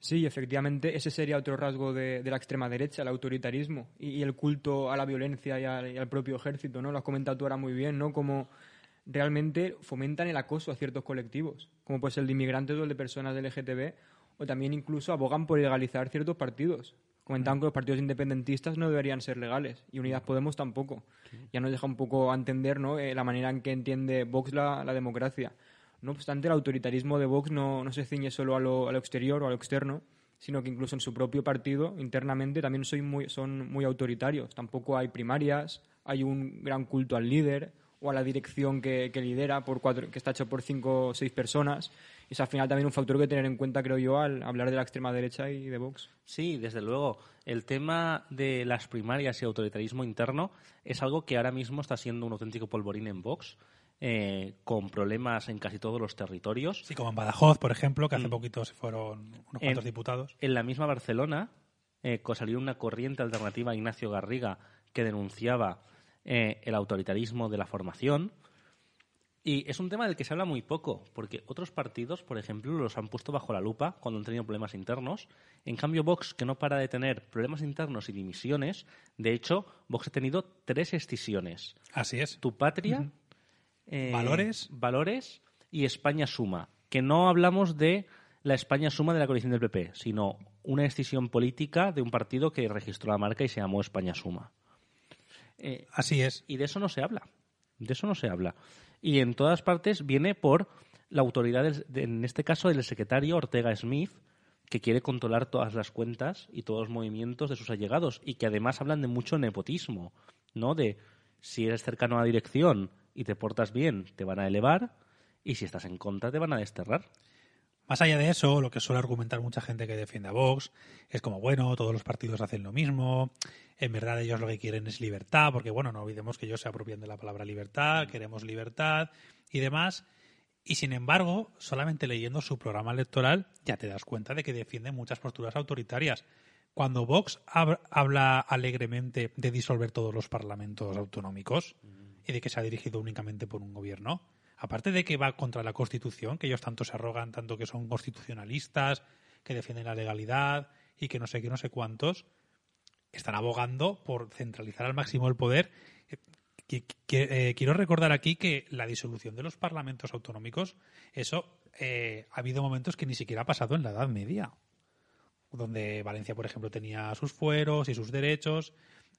Sí, efectivamente, ese sería otro rasgo de, la extrema derecha, el autoritarismo y, el culto a la violencia y al, propio ejército, ¿no? Lo has comentado tú ahora muy bien, ¿no? Como realmente fomentan el acoso a ciertos colectivos, como pues el de inmigrantes o el de personas del LGTB, o también incluso abogan por legalizar ciertos partidos. Comentaban que los partidos independentistas no deberían ser legales y Unidas Podemos tampoco. Ya nos deja un poco a entender ¿no? Eh, la manera en que entiende Vox la democracia. No obstante, el autoritarismo de Vox no, no se ciñe solo a lo, exterior o a lo externo, sino que incluso en su propio partido, internamente, también son muy autoritarios. Tampoco hay primarias, hay un gran culto al líder o a la dirección que, lidera, por cuatro, que está hecho por cinco o seis personas. es al final también un factor que tener en cuenta, creo yo, al hablar de la extrema derecha y de Vox. Sí, desde luego. El tema de las primarias y autoritarismo interno es algo que ahora mismo está siendo un auténtico polvorín en Vox eh, con problemas en casi todos los territorios. Sí, como en Badajoz, por ejemplo, que hace mm. poquito se fueron unos cuantos diputados. En la misma Barcelona eh, salió una corriente alternativa a Ignacio Garriga que denunciaba eh, el autoritarismo de la formación. Y es un tema del que se habla muy poco, porque otros partidos, por ejemplo, los han puesto bajo la lupa cuando han tenido problemas internos. En cambio, Vox, que no para de tener problemas internos y dimisiones, de hecho, Vox ha tenido tres escisiones. Así es. Tu patria, eh, ¿Valores? Valores y España Suma. Que no hablamos de la España Suma de la coalición del PP, sino una decisión política de un partido que registró la marca y se llamó España Suma. Eh, Así es. Y de eso no se habla. De eso no se habla. Y en todas partes viene por la autoridad, en este caso, del secretario Ortega Smith, que quiere controlar todas las cuentas y todos los movimientos de sus allegados y que además hablan de mucho nepotismo, ¿no? De si eres cercano a la dirección, y te portas bien, te van a elevar y si estás en contra, te van a desterrar. Más allá de eso, lo que suele argumentar mucha gente que defiende a Vox es como, bueno, todos los partidos hacen lo mismo, en verdad ellos lo que quieren es libertad, porque bueno, no olvidemos que ellos se apropian de la palabra libertad, queremos libertad y demás. Y sin embargo, solamente leyendo su programa electoral ya te das cuenta de que defiende muchas posturas autoritarias. Cuando Vox habla alegremente de disolver todos los parlamentos autonómicos, y de que se ha dirigido únicamente por un gobierno. Aparte de que va contra la Constitución, que ellos tanto se arrogan, tanto que son constitucionalistas, que defienden la legalidad y que no sé qué, no sé cuántos, están abogando por centralizar al máximo el poder. Eh, eh, quiero recordar aquí que la disolución de los parlamentos autonómicos, eso eh, ha habido momentos que ni siquiera ha pasado en la Edad Media, donde Valencia, por ejemplo, tenía sus fueros y sus derechos,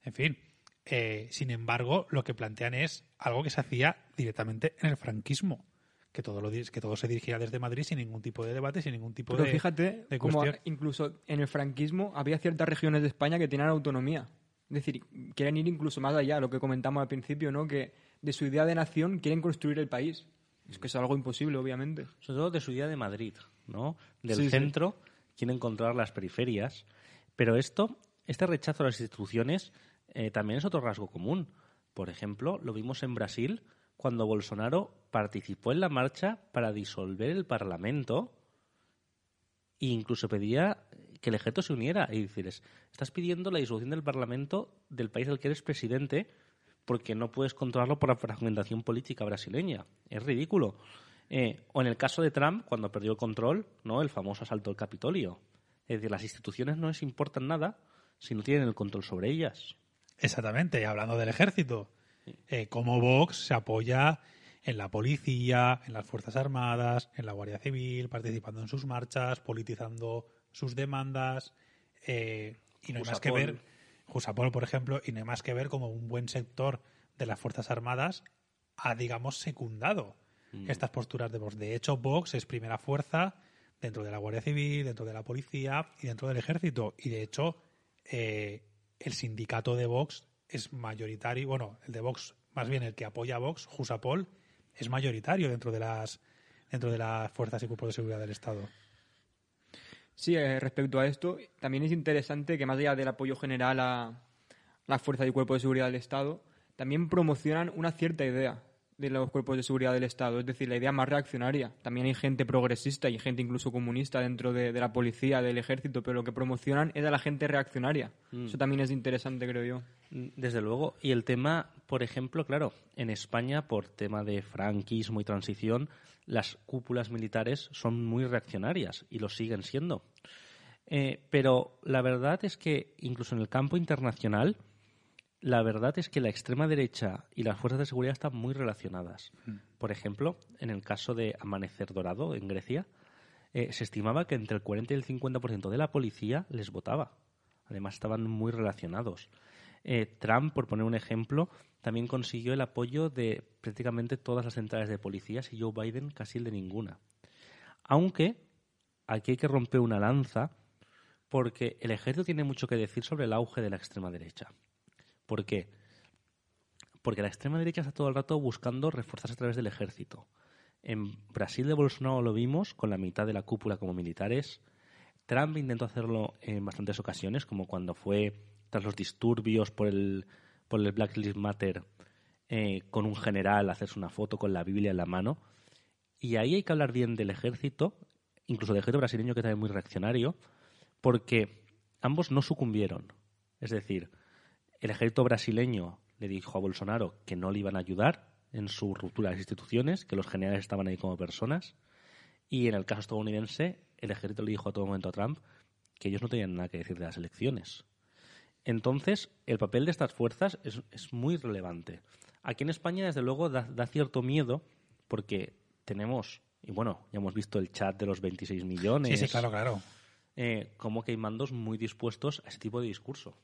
en fin. Eh, sin embargo, lo que plantean es algo que se hacía directamente en el franquismo. Que todo, lo, que todo se dirigía desde Madrid sin ningún tipo de debate, sin ningún tipo de. Pero fíjate, de como incluso en el franquismo había ciertas regiones de España que tenían autonomía. Es decir, quieren ir incluso más allá, lo que comentamos al principio, ¿no? Que de su idea de nación quieren construir el país. Es que es algo imposible, obviamente. Sobre todo de su idea de Madrid, ¿no? Del centro, quieren controlar las periferias. Pero esto, este rechazo a las instituciones, eh, también es otro rasgo común. Por ejemplo, lo vimos en Brasil cuando Bolsonaro participó en la marcha para disolver el Parlamento e incluso pedía que el Ejército se uniera. Y decirles, estás pidiendo la disolución del Parlamento del país del que eres presidente porque no puedes controlarlo por la fragmentación política brasileña. Es ridículo. Eh, o en el caso de Trump, cuando perdió el control, ¿no? el famoso asalto al Capitolio. Es decir, las instituciones no les importan nada si no tienen el control sobre ellas. Exactamente, hablando del ejército, eh, como Vox se apoya en la policía, en las Fuerzas Armadas, en la Guardia Civil, participando en sus marchas, politizando sus demandas, eh, y no hay más que ver, Jusapol, por ejemplo, y no hay más que ver como un buen sector de las Fuerzas Armadas ha, digamos, secundado mm. estas posturas de Vox. De hecho, Vox es primera fuerza dentro de la Guardia Civil, dentro de la policía y dentro del ejército, y de hecho... Eh, el sindicato de Vox es mayoritario, bueno, el de Vox, más bien el que apoya a Vox, Jusapol, es mayoritario dentro de las dentro de las fuerzas y cuerpos de seguridad del Estado. Sí, eh, respecto a esto, también es interesante que más allá del apoyo general a las fuerzas y cuerpos de seguridad del Estado, también promocionan una cierta idea de los cuerpos de seguridad del Estado. Es decir, la idea más reaccionaria. También hay gente progresista y gente incluso comunista dentro de, la policía, del ejército, pero lo que promocionan es a la gente reaccionaria. Mm. Eso también es interesante, creo yo. Mm, desde luego. Y el tema, por ejemplo, claro, en España, por tema de franquismo y transición, las cúpulas militares son muy reaccionarias y lo siguen siendo. Eh, pero la verdad es que incluso en el campo internacional, la verdad es que la extrema derecha y las fuerzas de seguridad están muy relacionadas. Mm. Por ejemplo, en el caso de Amanecer Dorado en Grecia, eh, se estimaba que entre el 40 y el 50% de la policía les votaba. Además, estaban muy relacionados. Eh, Trump, por poner un ejemplo, también consiguió el apoyo de prácticamente todas las centrales de policías y Joe Biden casi el de ninguna. Aunque aquí hay que romper una lanza porque el ejército tiene mucho que decir sobre el auge de la extrema derecha. ¿Por qué? Porque la extrema derecha está todo el rato buscando reforzarse a través del ejército. En Brasil de Bolsonaro lo vimos con la mitad de la cúpula como militares. Trump intentó hacerlo en bastantes ocasiones, como cuando fue tras los disturbios por el, por Black Lives Matter eh, con un general, hacerse una foto con la Biblia en la mano. Y ahí hay que hablar bien del ejército, incluso del ejército brasileño que también es muy reaccionario, porque ambos no sucumbieron. Es decir, el ejército brasileño le dijo a Bolsonaro que no le iban a ayudar en su ruptura de las instituciones, que los generales estaban ahí como personas. Y en el caso estadounidense, el ejército le dijo a todo momento a Trump que ellos no tenían nada que decir de las elecciones. Entonces, el papel de estas fuerzas es, muy relevante. Aquí en España, desde luego, da, cierto miedo porque tenemos, y bueno, ya hemos visto el chat de los 26 millones. Sí, sí, claro, claro. Eh, como que hay mandos muy dispuestos a ese tipo de discurso.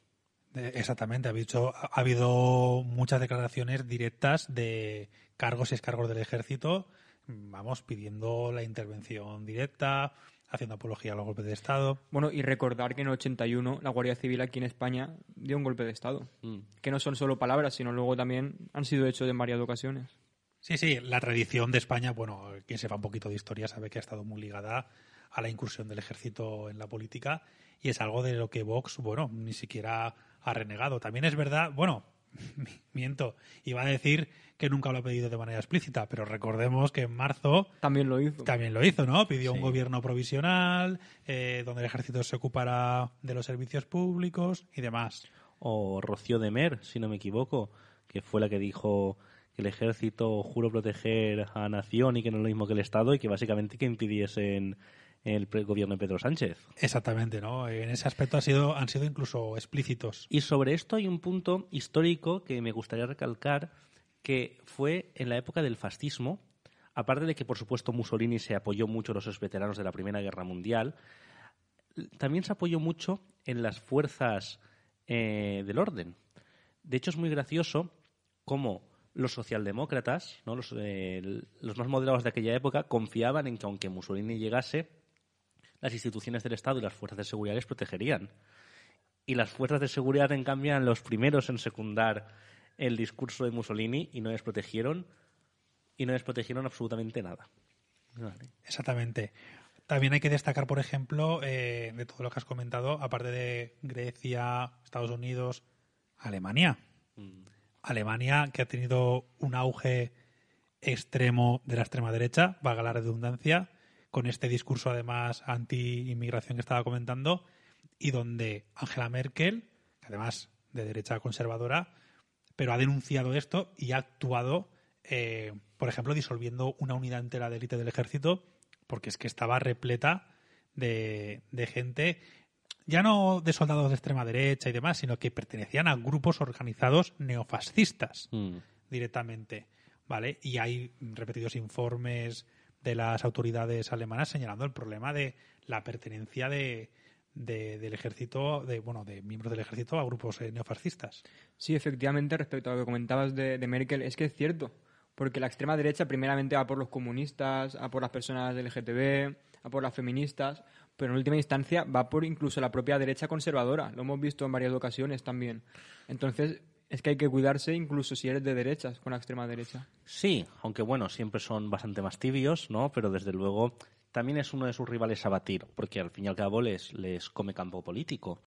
Exactamente, ha, ha habido muchas declaraciones directas de cargos y escargos del ejército, vamos, pidiendo la intervención directa, haciendo apología a los golpes de Estado. Bueno, y recordar que en el 81 la Guardia Civil aquí en España dio un golpe de Estado, mm. que no son solo palabras, sino luego también han sido hechos en varias ocasiones. Sí, sí, la tradición de España, bueno, quien sepa un poquito de historia sabe que ha estado muy ligada a la incursión del ejército en la política y es algo de lo que Vox, bueno, ni siquiera ha Renegado. También es verdad, bueno, miento, iba a decir que nunca lo ha pedido de manera explícita, pero recordemos que en marzo también lo hizo. También lo hizo, ¿no? Pidió un gobierno provisional, eh, donde el ejército se ocupara de los servicios públicos y demás. O Rocío de Mer, si no me equivoco, que fue la que dijo que el ejército juro proteger a nación y que no es lo mismo que el Estado y que básicamente que impidiesen el gobierno de Pedro Sánchez. Exactamente, ¿no? En ese aspecto han sido incluso explícitos. Y sobre esto hay un punto histórico que me gustaría recalcar, que fue en la época del fascismo, aparte de que, por supuesto, Mussolini se apoyó mucho en los veteranos de la Primera Guerra Mundial, también se apoyó mucho en las fuerzas eh, del orden. De hecho, es muy gracioso cómo los socialdemócratas, ¿no? los eh, más moderados de aquella época, confiaban en que aunque Mussolini llegase, las instituciones del Estado y las fuerzas de seguridad les protegerían. Y las fuerzas de seguridad, en cambio, eran los primeros en secundar el discurso de Mussolini y no les protegieron y no les protegieron absolutamente nada. Exactamente. También hay que destacar, por ejemplo, eh, de todo lo que has comentado, aparte de Grecia, Estados Unidos, Alemania. Mm. Alemania, que ha tenido un auge extremo de la extrema derecha, valga la redundancia, con este discurso además anti-inmigración que estaba comentando, y donde Angela Merkel, además de derecha conservadora, pero ha denunciado esto y ha actuado, eh, por ejemplo, disolviendo una unidad entera de élite del ejército, porque es que estaba repleta de, gente, ya no de soldados de extrema derecha y demás, sino que pertenecían a grupos organizados neofascistas mm. directamente. ¿Vale? Y hay repetidos informes de las autoridades alemanas señalando el problema de la pertenencia de, del ejército, de, bueno, de miembros del ejército a grupos eh, neofascistas. Sí, efectivamente, respecto a lo que comentabas de, de, Merkel, es que es cierto, porque la extrema derecha primeramente va por los comunistas, a por las personas del LGTB, a por las feministas, pero en última instancia va por incluso la propia derecha conservadora, lo hemos visto en varias ocasiones también. Entonces, es que hay que cuidarse incluso si eres de derechas, con la extrema derecha. Sí, aunque bueno, siempre son bastante más tibios, ¿no? Pero desde luego también es uno de sus rivales a batir, porque al fin y al cabo les, les come campo político.